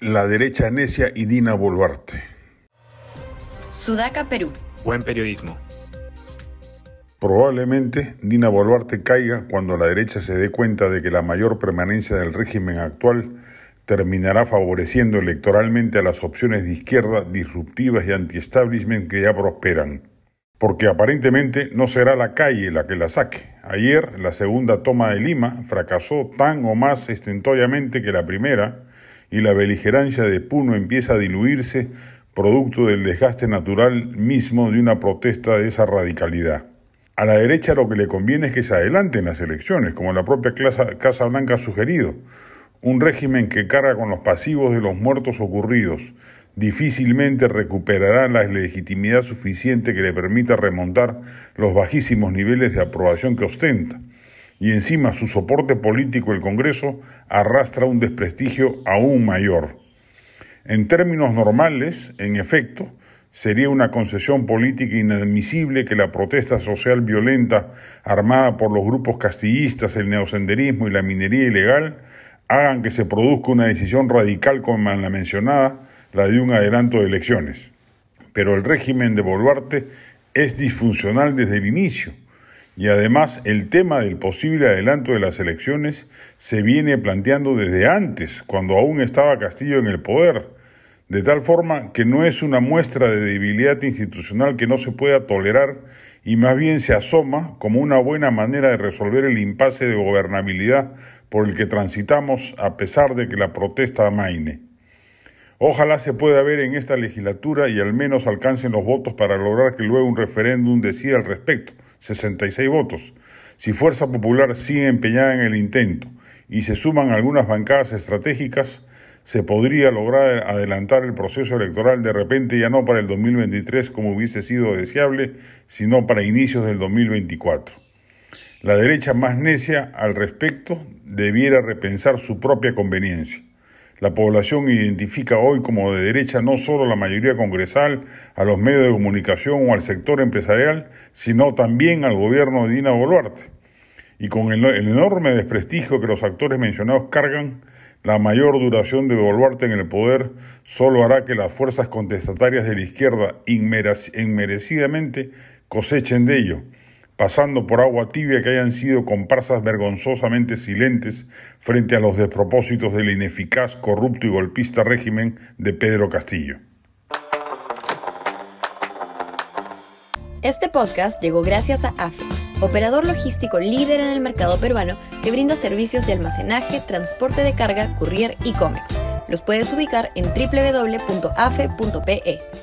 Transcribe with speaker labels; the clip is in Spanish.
Speaker 1: La derecha necia y Dina Boluarte. Sudaca, Perú. Buen periodismo. Probablemente Dina Boluarte caiga cuando la derecha se dé cuenta de que la mayor permanencia del régimen actual terminará favoreciendo electoralmente a las opciones de izquierda disruptivas y anti-establishment que ya prosperan. Porque aparentemente no será la calle la que la saque. Ayer la segunda toma de Lima fracasó tan o más estentoriamente que la primera, y la beligerancia de Puno empieza a diluirse, producto del desgaste natural mismo de una protesta de esa radicalidad. A la derecha lo que le conviene es que se adelanten las elecciones, como la propia Casa Blanca ha sugerido. Un régimen que carga con los pasivos de los muertos ocurridos difícilmente recuperará la legitimidad suficiente que le permita remontar los bajísimos niveles de aprobación que ostenta y encima su soporte político el Congreso arrastra un desprestigio aún mayor. En términos normales, en efecto, sería una concesión política inadmisible que la protesta social violenta armada por los grupos castillistas, el neosenderismo y la minería ilegal hagan que se produzca una decisión radical como la mencionada, la de un adelanto de elecciones. Pero el régimen de Boluarte es disfuncional desde el inicio y además el tema del posible adelanto de las elecciones se viene planteando desde antes, cuando aún estaba Castillo en el poder, de tal forma que no es una muestra de debilidad institucional que no se pueda tolerar y más bien se asoma como una buena manera de resolver el impasse de gobernabilidad por el que transitamos a pesar de que la protesta amaine. Ojalá se pueda ver en esta legislatura y al menos alcancen los votos para lograr que luego un referéndum decida al respecto, 66 votos. Si Fuerza Popular sigue empeñada en el intento y se suman algunas bancadas estratégicas, se podría lograr adelantar el proceso electoral de repente ya no para el 2023 como hubiese sido deseable, sino para inicios del 2024. La derecha más necia al respecto debiera repensar su propia conveniencia. La población identifica hoy como de derecha no solo a la mayoría congresal, a los medios de comunicación o al sector empresarial, sino también al gobierno de Dina Boluarte. Y con el, enorme desprestigio que los actores mencionados cargan, la mayor duración de Boluarte en el poder solo hará que las fuerzas contestatarias de la izquierda inmerecidamente cosechen de ello pasando por agua tibia que hayan sido comparsas vergonzosamente silentes frente a los despropósitos del ineficaz, corrupto y golpista régimen de Pedro Castillo. Este podcast llegó gracias a AFE, operador logístico líder en el mercado peruano que brinda servicios de almacenaje, transporte de carga, courier y cómics. Los puedes ubicar en www.afe.pe.